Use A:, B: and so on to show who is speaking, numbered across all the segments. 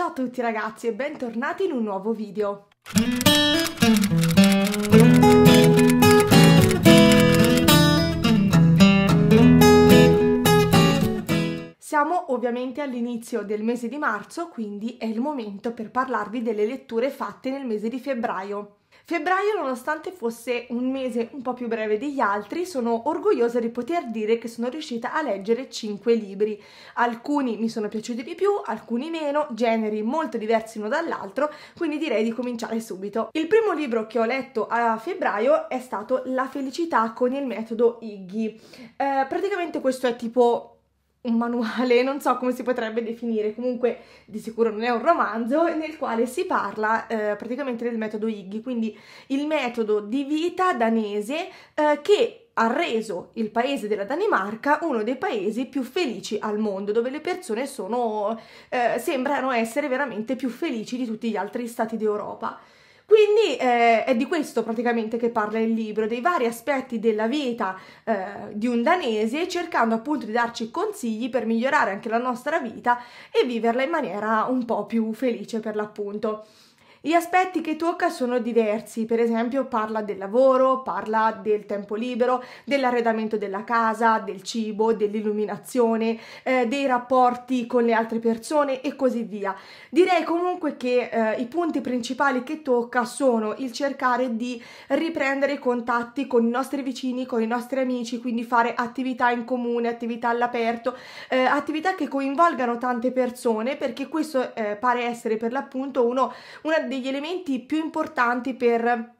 A: Ciao a tutti ragazzi e bentornati in un nuovo video. Siamo ovviamente all'inizio del mese di marzo, quindi è il momento per parlarvi delle letture fatte nel mese di febbraio. Febbraio, nonostante fosse un mese un po' più breve degli altri, sono orgogliosa di poter dire che sono riuscita a leggere 5 libri. Alcuni mi sono piaciuti di più, alcuni meno, generi molto diversi l'uno dall'altro, quindi direi di cominciare subito. Il primo libro che ho letto a febbraio è stato La felicità con il metodo Iggy. Eh, praticamente questo è tipo un manuale, non so come si potrebbe definire, comunque di sicuro non è un romanzo nel quale si parla eh, praticamente del metodo Iggy, quindi il metodo di vita danese eh, che ha reso il paese della Danimarca uno dei paesi più felici al mondo, dove le persone sono, eh, sembrano essere veramente più felici di tutti gli altri stati d'Europa. Quindi eh, è di questo praticamente che parla il libro, dei vari aspetti della vita eh, di un danese, cercando appunto di darci consigli per migliorare anche la nostra vita e viverla in maniera un po' più felice per l'appunto. Gli aspetti che tocca sono diversi, per esempio parla del lavoro, parla del tempo libero, dell'arredamento della casa, del cibo, dell'illuminazione, eh, dei rapporti con le altre persone e così via. Direi comunque che eh, i punti principali che tocca sono il cercare di riprendere contatti con i nostri vicini, con i nostri amici, quindi fare attività in comune, attività all'aperto, eh, attività che coinvolgano tante persone perché questo eh, pare essere per l'appunto uno, una degli elementi più importanti per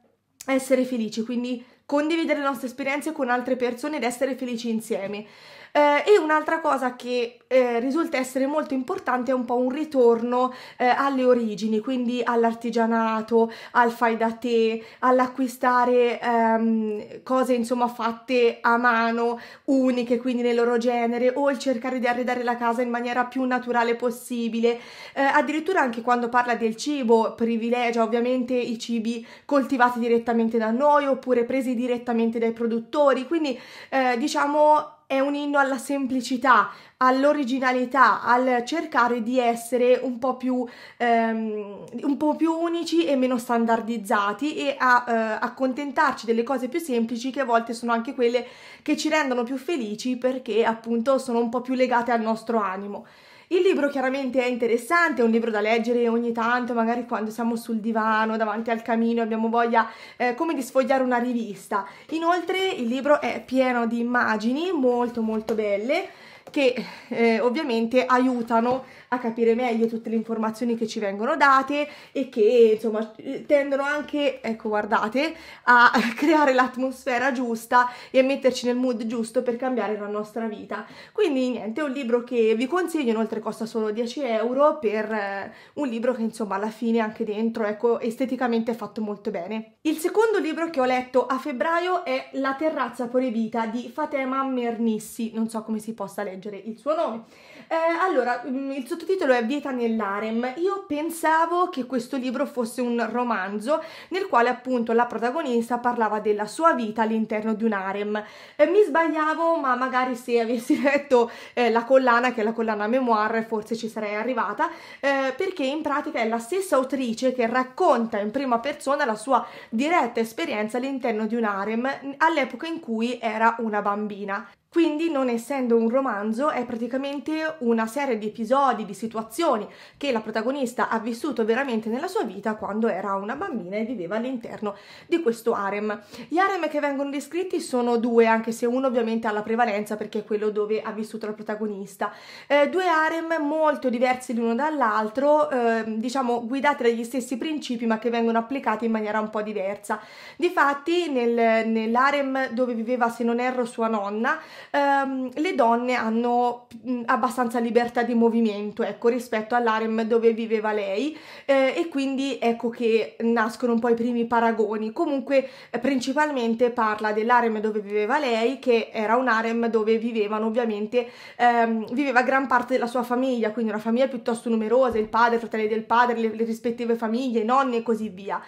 A: essere felici, quindi condividere le nostre esperienze con altre persone ed essere felici insieme. Eh, e un'altra cosa che eh, risulta essere molto importante è un po' un ritorno eh, alle origini, quindi all'artigianato, al fai da te, all'acquistare ehm, cose insomma fatte a mano, uniche quindi nel loro genere, o il cercare di arredare la casa in maniera più naturale possibile. Eh, addirittura anche quando parla del cibo, privilegia ovviamente i cibi coltivati direttamente da noi oppure presi direttamente dai produttori, quindi eh, diciamo è un inno alla semplicità, all'originalità, al cercare di essere un po' più, ehm, un po più unici e meno standardizzati e a eh, accontentarci delle cose più semplici che a volte sono anche quelle che ci rendono più felici perché appunto sono un po' più legate al nostro animo. Il libro chiaramente è interessante, è un libro da leggere ogni tanto, magari quando siamo sul divano, davanti al camino, abbiamo voglia eh, come di sfogliare una rivista. Inoltre il libro è pieno di immagini molto molto belle, che eh, ovviamente aiutano a capire meglio tutte le informazioni che ci vengono date e che insomma tendono anche, ecco guardate, a creare l'atmosfera giusta e a metterci nel mood giusto per cambiare la nostra vita. Quindi niente, è un libro che vi consiglio, inoltre costa solo 10 euro per eh, un libro che insomma alla fine anche dentro, ecco, esteticamente è fatto molto bene. Il secondo libro che ho letto a febbraio è La terrazza fuori vita di Fatema Mernissi, non so come si possa leggere leggere il suo nome. Eh, allora, mm, il sottotitolo è Vieta nell'arem. Io pensavo che questo libro fosse un romanzo nel quale appunto la protagonista parlava della sua vita all'interno di un harem. Eh, mi sbagliavo, ma magari se avessi letto eh, la collana, che è la collana memoir, forse ci sarei arrivata, eh, perché in pratica è la stessa autrice che racconta in prima persona la sua diretta esperienza all'interno di un harem all'epoca in cui era una bambina. Quindi, non essendo un romanzo, è praticamente una serie di episodi, di situazioni che la protagonista ha vissuto veramente nella sua vita quando era una bambina e viveva all'interno di questo harem. Gli harem che vengono descritti sono due, anche se uno ovviamente ha la prevalenza perché è quello dove ha vissuto la protagonista. Eh, due harem molto diversi l'uno dall'altro, eh, diciamo guidati dagli stessi principi ma che vengono applicati in maniera un po' diversa. Difatti, nel, nell'harem dove viveva, se non erro, sua nonna, ehm, le donne hanno abbastanza libertà di movimento, ecco, rispetto all'arem dove viveva lei eh, e quindi ecco che nascono un po' i primi paragoni. Comunque eh, principalmente parla dell'arem dove viveva lei, che era un harem dove vivevano ovviamente, ehm, viveva gran parte della sua famiglia, quindi una famiglia piuttosto numerosa, il padre, fratelli del padre, le, le rispettive famiglie, nonni e così via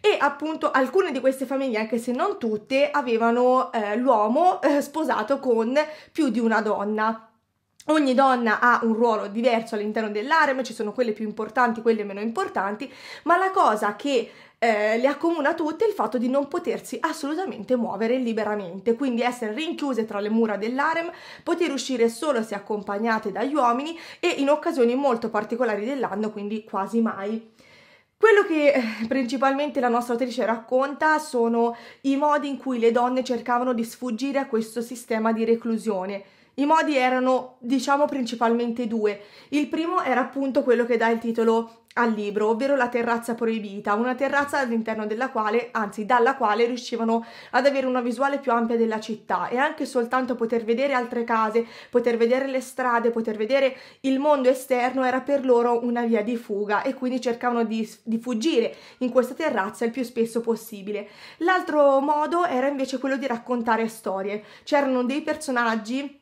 A: e appunto alcune di queste famiglie, anche se non tutte, avevano eh, l'uomo eh, sposato con più di una donna. Ogni donna ha un ruolo diverso all'interno dell'arem, ci sono quelle più importanti, quelle meno importanti, ma la cosa che eh, le accomuna tutte è il fatto di non potersi assolutamente muovere liberamente, quindi essere rinchiuse tra le mura dell'arem, poter uscire solo se accompagnate dagli uomini e in occasioni molto particolari dell'anno, quindi quasi mai. Quello che eh, principalmente la nostra autrice racconta sono i modi in cui le donne cercavano di sfuggire a questo sistema di reclusione, i modi erano, diciamo, principalmente due. Il primo era appunto quello che dà il titolo al libro, ovvero la terrazza proibita, una terrazza all'interno della quale, anzi dalla quale riuscivano ad avere una visuale più ampia della città e anche soltanto poter vedere altre case, poter vedere le strade, poter vedere il mondo esterno era per loro una via di fuga e quindi cercavano di, di fuggire in questa terrazza il più spesso possibile. L'altro modo era invece quello di raccontare storie, c'erano dei personaggi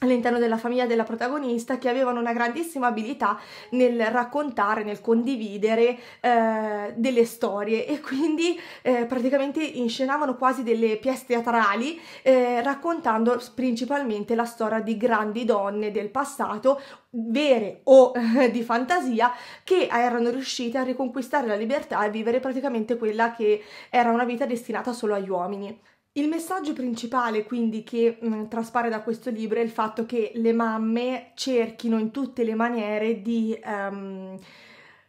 A: all'interno della famiglia della protagonista che avevano una grandissima abilità nel raccontare, nel condividere eh, delle storie e quindi eh, praticamente inscenavano quasi delle pièce teatrali eh, raccontando principalmente la storia di grandi donne del passato vere o eh, di fantasia che erano riuscite a riconquistare la libertà e vivere praticamente quella che era una vita destinata solo agli uomini. Il messaggio principale quindi che mh, mm, traspare da questo libro è il fatto che le mamme cerchino in tutte le maniere di... Um,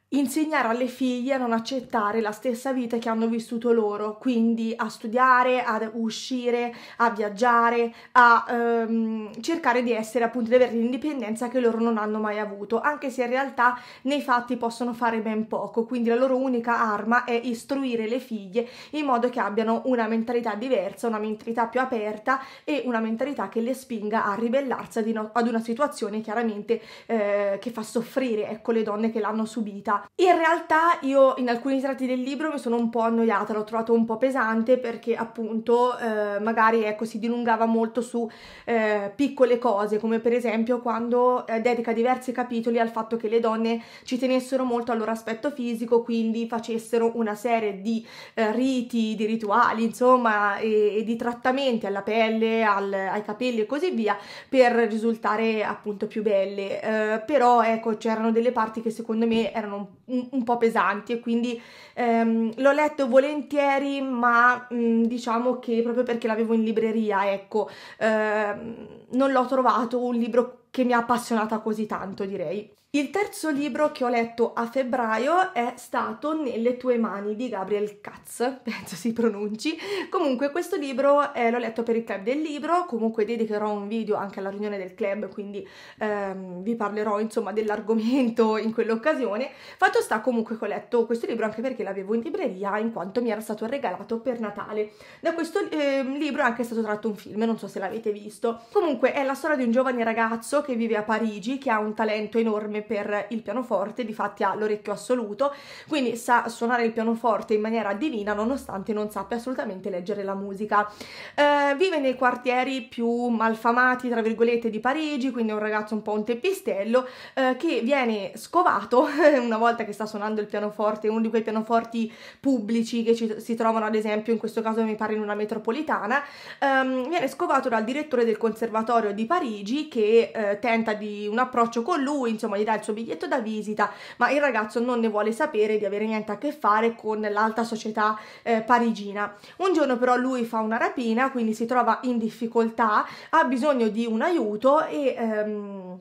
A: insegnare alle figlie a non accettare la stessa vita che hanno vissuto loro, quindi a studiare, a uscire, a viaggiare, a ehm, cercare di essere appunto di avere l'indipendenza che loro non hanno mai avuto, anche se in realtà nei fatti possono fare ben poco, quindi la loro unica arma è istruire le figlie in modo che abbiano una mentalità diversa, una mentalità più aperta e una mentalità che le spinga a ribellarsi ad una situazione chiaramente eh, che fa soffrire ecco, le donne che l'hanno subita vita. In realtà io in alcuni tratti del libro mi sono un po' annoiata, l'ho trovato un po' pesante perché appunto eh, magari ecco, si dilungava molto su eh, piccole cose, come per esempio quando eh, dedica diversi capitoli al fatto che le donne ci tenessero molto al loro aspetto fisico, quindi facessero una serie di eh, riti, di rituali, insomma, e, e di trattamenti alla pelle, al, ai capelli e così via per risultare appunto più belle. Eh, però ecco, c'erano delle parti che secondo me erano un un, un, po' pesanti e quindi ehm, l'ho letto volentieri, ma mh, mm, diciamo che proprio perché l'avevo in libreria, ecco, ehm, non l'ho trovato un libro che mi ha appassionata così tanto, direi. Il terzo libro che ho letto a febbraio è stato Nelle tue mani di Gabriel Katz, penso si pronunci. Comunque questo libro eh, l'ho letto per il club del libro, comunque dedicherò un video anche alla riunione del club, quindi ehm, vi parlerò insomma dell'argomento in quell'occasione. Fatto sta comunque che ho letto questo libro anche perché l'avevo in libreria in quanto mi era stato regalato per Natale. Da questo eh, libro è anche stato tratto un film, non so se l'avete visto. Comunque è la storia di un giovane ragazzo che vive a Parigi, che ha un talento enorme per il pianoforte, difatti ha l'orecchio assoluto, quindi sa suonare il pianoforte in maniera divina nonostante non sappia assolutamente leggere la musica. Eh, vive nei quartieri più malfamati, tra virgolette, di Parigi, quindi è un ragazzo un po' un teppistello eh, che viene scovato una volta che sta suonando il pianoforte, uno di quei pianoforti pubblici che ci, si trovano ad esempio in questo caso mi pare in una metropolitana, ehm, viene scovato dal direttore del conservatorio di Parigi che eh, tenta di un approccio con lui, insomma gli dà il suo biglietto da visita, ma il ragazzo non ne vuole sapere di avere niente a che fare con l'alta società eh, parigina. Un giorno però lui fa una rapina, quindi si trova in difficoltà, ha bisogno di un aiuto e... Ehm,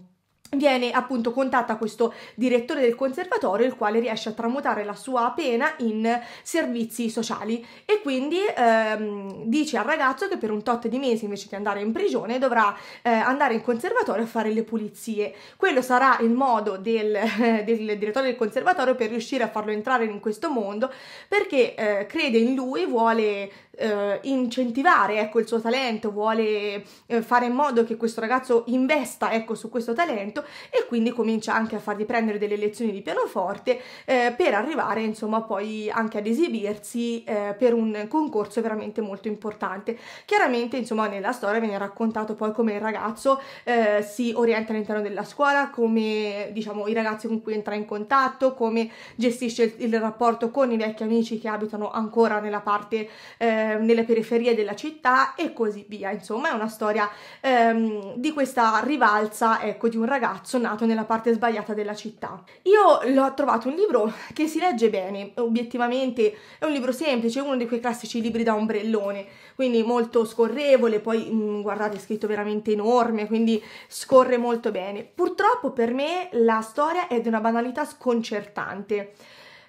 A: viene appunto contatta questo direttore del conservatorio il quale riesce a tramutare la sua pena in servizi sociali e quindi ehm, dice al ragazzo che per un tot di mesi invece di andare in prigione dovrà eh, andare in conservatorio a fare le pulizie quello sarà il modo del, del, direttore del conservatorio per riuscire a farlo entrare in questo mondo perché eh, crede in lui vuole eh, incentivare ecco, il suo talento, vuole eh, fare in modo che questo ragazzo investa ecco, su questo talento e quindi comincia anche a fargli prendere delle lezioni di pianoforte eh, per arrivare insomma poi anche ad esibirsi eh, per un concorso veramente molto importante. Chiaramente insomma nella storia viene raccontato poi come il ragazzo eh, si orienta all'interno della scuola, come diciamo i ragazzi con cui entra in contatto, come gestisce il, il rapporto con i vecchi amici che abitano ancora nella parte, eh, nelle periferie della città e così via. Insomma è una storia ehm, di questa rivalsa ecco di un ragazzo ragazzo nato nella parte sbagliata della città. Io l'ho trovato un libro che si legge bene, obiettivamente è un libro semplice, uno di quei classici libri da ombrellone, quindi molto scorrevole, poi mm, guardate è scritto veramente enorme, quindi scorre molto bene. Purtroppo per me la storia è di una banalità sconcertante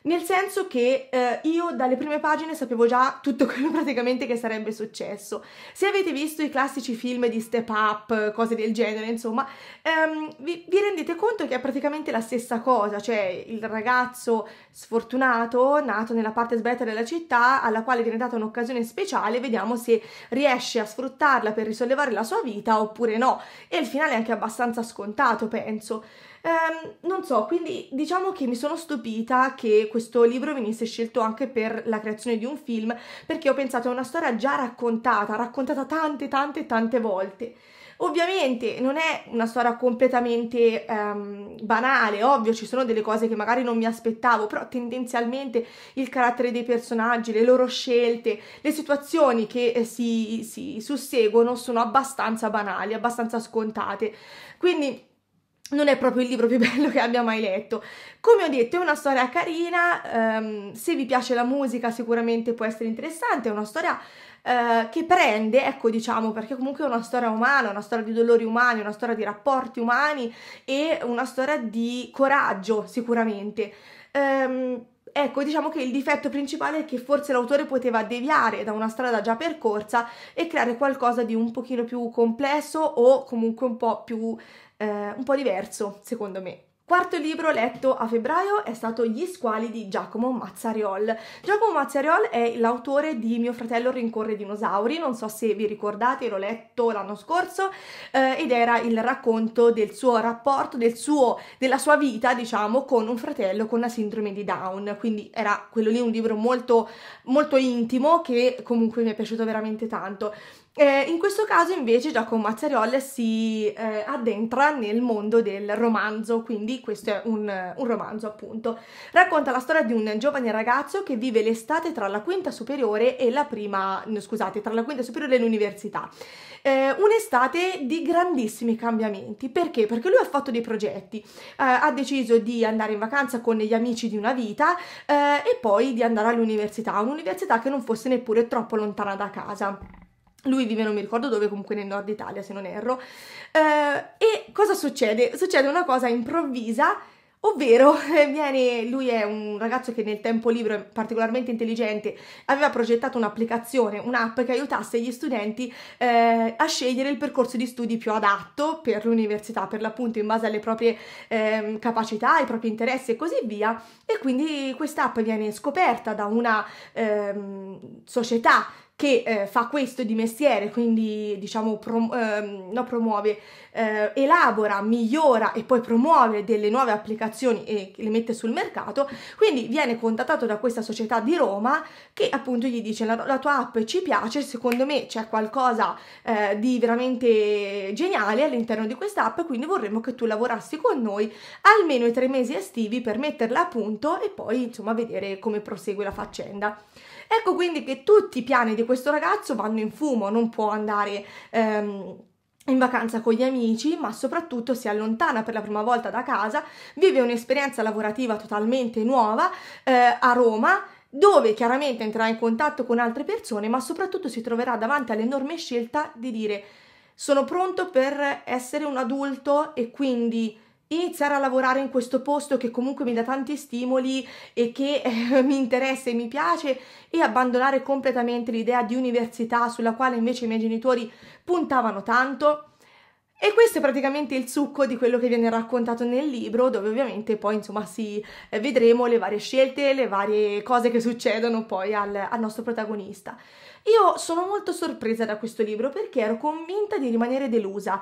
A: nel senso che eh, io dalle prime pagine sapevo già tutto quello praticamente che sarebbe successo. Se avete visto i classici film di Step Up, cose del genere, insomma, ehm, vi, vi rendete conto che è praticamente la stessa cosa, cioè il ragazzo sfortunato, nato nella parte sbetta della città, alla quale viene data un'occasione speciale, vediamo se riesce a sfruttarla per risollevare la sua vita oppure no. E il finale è anche abbastanza scontato, penso. Um, non so, quindi diciamo che mi sono stupita che questo libro venisse scelto anche per la creazione di un film, perché ho pensato a una storia già raccontata, raccontata tante, tante, tante volte. Ovviamente non è una storia completamente um, banale, ovvio ci sono delle cose che magari non mi aspettavo, però tendenzialmente il carattere dei personaggi, le loro scelte, le situazioni che eh, si, si susseguono sono abbastanza banali, abbastanza scontate. Quindi non è proprio il libro più bello che abbia mai letto. Come ho detto, è una storia carina, ehm, se vi piace la musica sicuramente può essere interessante, è una storia eh, che prende, ecco diciamo, perché comunque è una storia umana, una storia di dolori umani, una storia di rapporti umani e una storia di coraggio sicuramente. Ehm, ecco, diciamo che il difetto principale è che forse l'autore poteva deviare da una strada già percorsa e creare qualcosa di un pochino più complesso o comunque un po' più eh, un po' diverso, secondo me. Quarto libro letto a febbraio è stato Gli squali di Giacomo Mazzariol. Giacomo Mazzariol è l'autore di Mio fratello rincorre i dinosauri, non so se vi ricordate, l'ho letto l'anno scorso, eh, ed era il racconto del suo rapporto, del suo, della sua vita, diciamo, con un fratello con la sindrome di Down. Quindi era quello lì un libro molto, molto intimo che comunque mi è piaciuto veramente tanto. Eh, in questo caso invece Giacomo Mazzarolla si eh, addentra nel mondo del romanzo, quindi questo è un, un, romanzo appunto. Racconta la storia di un giovane ragazzo che vive l'estate tra la quinta superiore e la prima, no, scusate, tra la quinta superiore e l'università. Eh, un'estate di grandissimi cambiamenti, perché? Perché lui ha fatto dei progetti, eh, ha deciso di andare in vacanza con gli amici di una vita eh, e poi di andare all'università, un'università che non fosse neppure troppo lontana da casa. Lui vive, non mi ricordo dove, comunque nel nord Italia, se non erro. Eh, e cosa succede? Succede una cosa improvvisa, ovvero viene, lui è un ragazzo che nel tempo libero è particolarmente intelligente, aveva progettato un'applicazione, un'app che aiutasse gli studenti eh, a scegliere il percorso di studi più adatto per l'università, per l'appunto in base alle proprie ehm, capacità, ai propri interessi e così via. E quindi questa app viene scoperta da una ehm, società che eh, fa questo di mestiere, quindi diciamo prom ehm, no, promuove, eh, elabora, migliora e poi promuove delle nuove applicazioni e le mette sul mercato, quindi viene contattato da questa società di Roma che appunto gli dice la, la tua app ci piace, secondo me c'è qualcosa eh, di veramente geniale all'interno di questa app, quindi vorremmo che tu lavorassi con noi almeno i tre mesi estivi per metterla a punto e poi insomma vedere come prosegue la faccenda. Ecco quindi che tutti i piani di questo ragazzo vanno in fumo, non può andare... Ehm, in vacanza con gli amici, ma soprattutto si allontana per la prima volta da casa, vive un'esperienza lavorativa totalmente nuova eh, a Roma, dove chiaramente entrerà in contatto con altre persone, ma soprattutto si troverà davanti all'enorme scelta di dire sono pronto per essere un adulto e quindi iniziare a lavorare in questo posto che comunque mi dà tanti stimoli e che eh, mi interessa e mi piace e abbandonare completamente l'idea di università sulla quale invece i miei genitori puntavano tanto. E questo è praticamente il succo di quello che viene raccontato nel libro, dove ovviamente poi insomma si eh, vedremo le varie scelte, le varie cose che succedono poi al, al nostro protagonista. Io sono molto sorpresa da questo libro perché ero convinta di rimanere delusa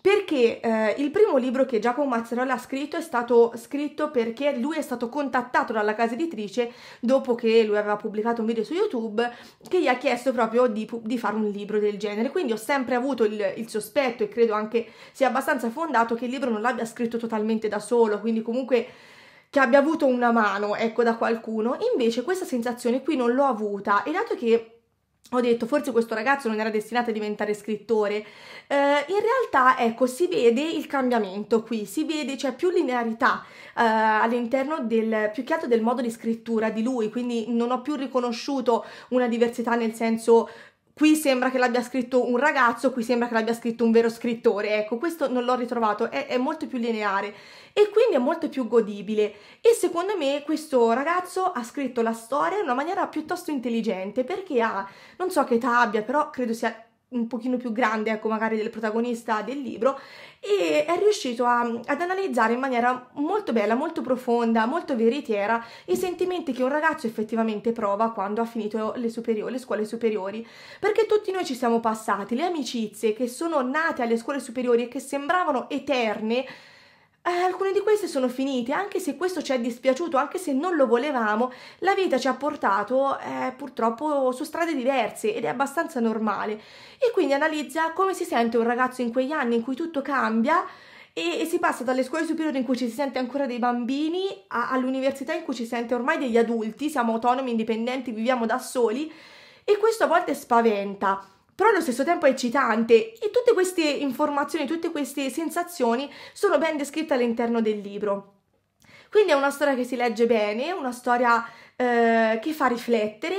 A: perché eh, il primo libro che Giacomo Mazzarola ha scritto è stato scritto perché lui è stato contattato dalla casa editrice dopo che lui aveva pubblicato un video su YouTube che gli ha chiesto proprio di, di fare un libro del genere. Quindi ho sempre avuto il, il, sospetto e credo anche sia abbastanza fondato che il libro non l'abbia scritto totalmente da solo, quindi comunque che abbia avuto una mano, ecco, da qualcuno. Invece questa sensazione qui non l'ho avuta e dato che ho detto forse questo ragazzo non era destinato a diventare scrittore, eh, in realtà ecco si vede il cambiamento qui, si vede c'è cioè, più linearità eh, all'interno del, più che altro del modo di scrittura di lui, quindi non ho più riconosciuto una diversità nel senso qui sembra che l'abbia scritto un ragazzo, qui sembra che l'abbia scritto un vero scrittore, ecco, questo non l'ho ritrovato, è, è, molto più lineare e quindi è molto più godibile e secondo me questo ragazzo ha scritto la storia in una maniera piuttosto intelligente perché ha, non so che età abbia, però credo sia un pochino più grande, ecco, magari del protagonista del libro, e è riuscito a, ad analizzare in maniera molto bella, molto profonda, molto veritiera i sentimenti che un ragazzo effettivamente prova quando ha finito le, superiori, le scuole superiori, perché tutti noi ci siamo passati, le amicizie che sono nate alle scuole superiori e che sembravano eterne, eh, alcune di queste sono finite, anche se questo ci è dispiaciuto, anche se non lo volevamo, la vita ci ha portato eh, purtroppo su strade diverse ed è abbastanza normale. E quindi analizza come si sente un ragazzo in quegli anni in cui tutto cambia e, e si passa dalle scuole superiori in cui ci si sente ancora dei bambini a, all'università in cui ci si sente ormai degli adulti, siamo autonomi, indipendenti, viviamo da soli e questo a volte spaventa però allo stesso tempo è eccitante e tutte queste informazioni, tutte queste sensazioni sono ben descritte all'interno del libro. Quindi è una storia che si legge bene, una storia eh, che fa riflettere,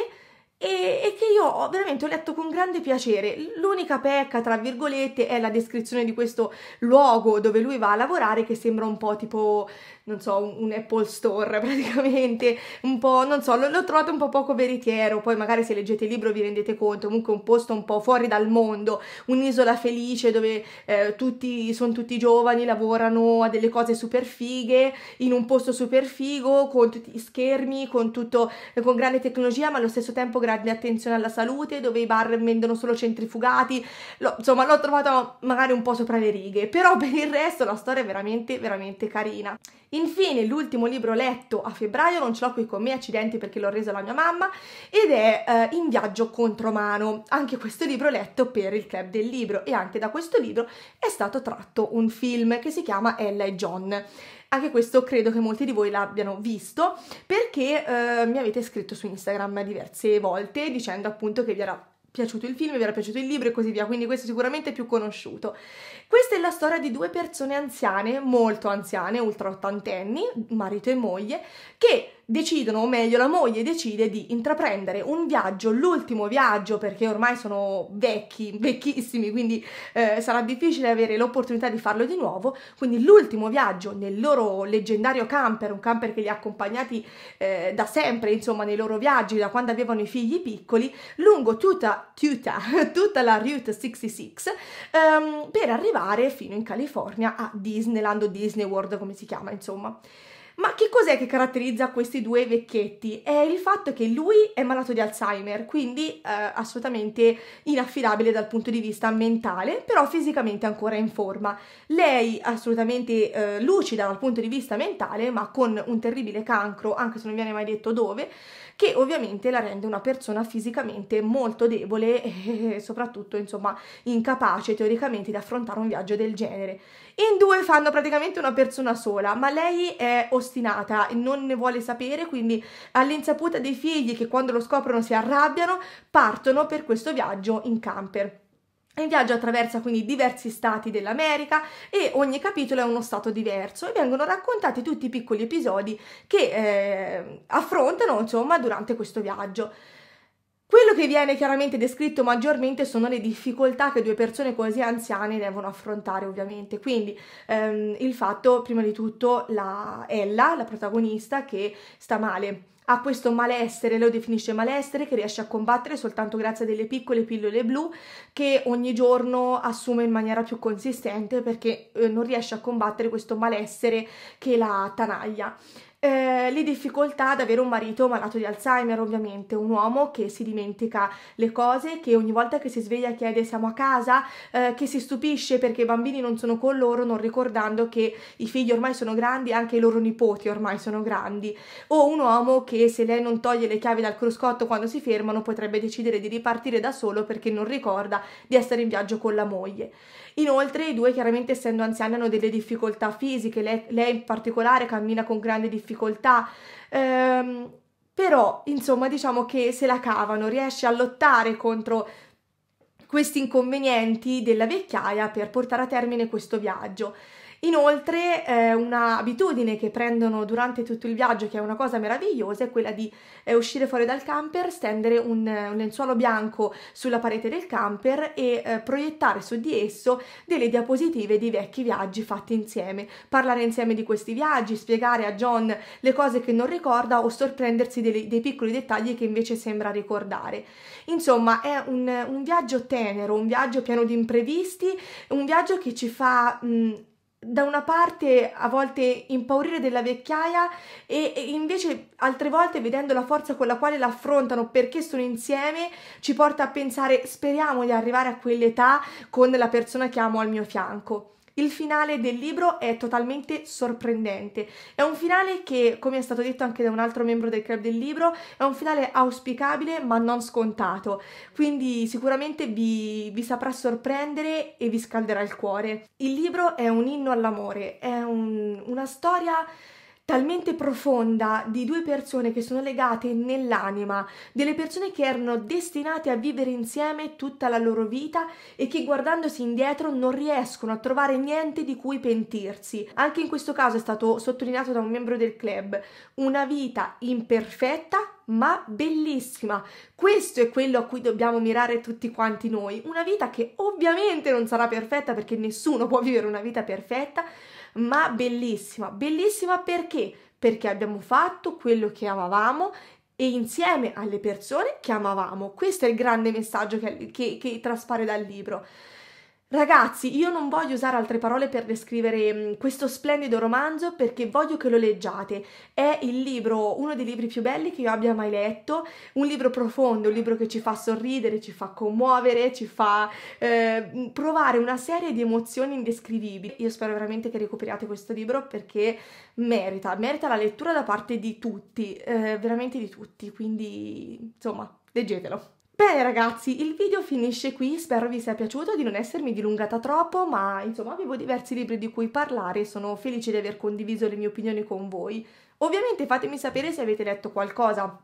A: e, e che io ho, veramente ho letto con grande piacere. L'unica pecca, tra virgolette, è la descrizione di questo luogo dove lui va a lavorare che sembra un po' tipo, non so, un, Apple Store praticamente, un po', non so, l'ho trovato un po' poco veritiero, poi magari se leggete il libro vi rendete conto, comunque un posto un po' fuori dal mondo, un'isola felice dove eh, tutti, sono tutti giovani, lavorano a delle cose super fighe, in un posto super figo, con tutti gli schermi, con tutto, eh, con grande tecnologia, ma allo stesso tempo grande grande attenzione alla salute, dove i bar vendono solo centrifugati, lo, insomma l'ho trovata magari un po' sopra le righe, però per il resto la storia è veramente veramente carina. Infine l'ultimo libro letto a febbraio, non ce l'ho qui con me, accidenti perché l'ho reso alla mia mamma, ed è eh, In viaggio contromano, anche questo libro letto per il club del libro e anche da questo libro è stato tratto un film che si chiama Ella e John. Anche questo credo che molti di voi l'abbiano visto perché eh, mi avete scritto su Instagram diverse volte dicendo appunto che vi era piaciuto il film, vi era piaciuto il libro e così via, quindi questo è sicuramente più conosciuto. Questa è la storia di due persone anziane, molto anziane, ultra ottantenni, marito e moglie, che decidono, o meglio la moglie decide di intraprendere un viaggio, l'ultimo viaggio perché ormai sono vecchi, vecchissimi, quindi eh, sarà difficile avere l'opportunità di farlo di nuovo, quindi l'ultimo viaggio nel loro leggendario camper, un camper che li ha accompagnati eh, da sempre, insomma, nei loro viaggi, da quando avevano i figli piccoli, lungo tutta, tutta, tutta la Route 66, ehm, per arrivare volare fino in California a Disneyland o Disney World, come si chiama, insomma. Ma che cos'è che caratterizza questi due vecchietti? È il fatto che lui è malato di Alzheimer, quindi eh, assolutamente inaffidabile dal punto di vista mentale, però fisicamente ancora in forma. Lei assolutamente eh, lucida dal punto di vista mentale, ma con un terribile cancro, anche se non viene mai detto dove, che ovviamente la rende una persona fisicamente molto debole e soprattutto insomma incapace teoricamente di affrontare un viaggio del genere. In due fanno praticamente una persona sola, ma lei è ostinata e non ne vuole sapere, quindi all'insaputa dei figli che quando lo scoprono si arrabbiano, partono per questo viaggio in camper. Il viaggio attraversa quindi diversi stati dell'America e ogni capitolo è uno stato diverso e vengono raccontati tutti i piccoli episodi che eh, affrontano insomma durante questo viaggio. Quello che viene chiaramente descritto maggiormente sono le difficoltà che due persone così anziane devono affrontare ovviamente, quindi ehm, il fatto prima di tutto la Ella, la protagonista, che sta male ha questo malessere, lo definisce malessere, che riesce a combattere soltanto grazie a delle piccole pillole blu che ogni giorno assume in maniera più consistente perché eh, non riesce a combattere questo malessere che la tanaglia eh, le difficoltà ad avere un marito malato di Alzheimer, ovviamente, un uomo che si dimentica le cose, che ogni volta che si sveglia chiede siamo a casa, eh, che si stupisce perché i bambini non sono con loro, non ricordando che i figli ormai sono grandi, anche i loro nipoti ormai sono grandi, o un uomo che se lei non toglie le chiavi dal cruscotto quando si fermano potrebbe decidere di ripartire da solo perché non ricorda di essere in viaggio con la moglie. Inoltre i due chiaramente essendo anziani hanno delle difficoltà fisiche, lei, lei in particolare cammina con grande difficoltà, ehm, però insomma diciamo che se la cavano, riesce a lottare contro questi inconvenienti della vecchiaia per portare a termine questo viaggio. Inoltre eh, un'abitudine che prendono durante tutto il viaggio, che è una cosa meravigliosa, è quella di eh, uscire fuori dal camper, stendere un, un, lenzuolo bianco sulla parete del camper e eh, proiettare su di esso delle diapositive di vecchi viaggi fatti insieme, parlare insieme di questi viaggi, spiegare a John le cose che non ricorda o sorprendersi dei, dei piccoli dettagli che invece sembra ricordare. Insomma, è un, un viaggio tenero, un viaggio pieno di imprevisti, un viaggio che ci fa mh, da una parte a volte impaurire della vecchiaia e, e, invece altre volte vedendo la forza con la quale l'affrontano perché sono insieme ci porta a pensare speriamo di arrivare a quell'età con la persona che amo al mio fianco. Il finale del libro è totalmente sorprendente. È un finale che, come è stato detto anche da un altro membro del club del libro, è un finale auspicabile ma non scontato. Quindi sicuramente vi, vi saprà sorprendere e vi scalderà il cuore. Il libro è un inno all'amore, è un, una storia talmente profonda di due persone che sono legate nell'anima, delle persone che erano destinate a vivere insieme tutta la loro vita e che guardandosi indietro non riescono a trovare niente di cui pentirsi. Anche in questo caso è stato sottolineato da un membro del club, una vita imperfetta ma bellissima. Questo è quello a cui dobbiamo mirare tutti quanti noi, una vita che ovviamente non sarà perfetta perché nessuno può vivere una vita perfetta, ma bellissima. Bellissima perché? Perché abbiamo fatto quello che amavamo e insieme alle persone che amavamo. Questo è il grande messaggio che, che, che traspare dal libro. Ragazzi, io non voglio usare altre parole per descrivere mm, questo splendido romanzo perché voglio che lo leggiate. È il libro, uno dei libri più belli che io abbia mai letto, un libro profondo, un libro che ci fa sorridere, ci fa commuovere, ci fa eh, mm, provare una serie di emozioni indescrivibili. Io spero veramente che recuperiate questo libro perché merita, merita la lettura da parte di tutti, eh, veramente di tutti, quindi insomma, leggetelo. Bene ragazzi, il video finisce qui, spero vi sia piaciuto, di non essermi dilungata troppo, ma insomma avevo diversi libri di cui parlare e sono felice di aver condiviso le mie opinioni con voi. Ovviamente fatemi sapere se avete letto qualcosa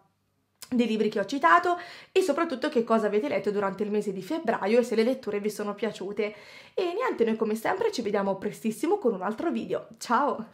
A: dei libri che ho citato e soprattutto che cosa avete letto durante il mese di febbraio e se le letture vi sono piaciute. E niente, noi come sempre ci vediamo prestissimo con un altro video. Ciao!